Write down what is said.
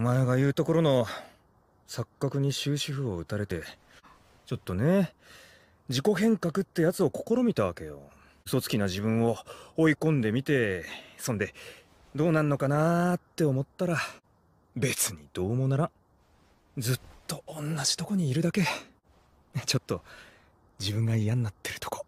前が言うところの錯覚に終止符を打たれてちょっとね自己変革ってやつを試みたわけよ嘘つきな自分を追い込んでみてそんでどうなんのかなーって思ったら別にどうもならずっと同じとこにいるだけちょっと自分が嫌になってるとこ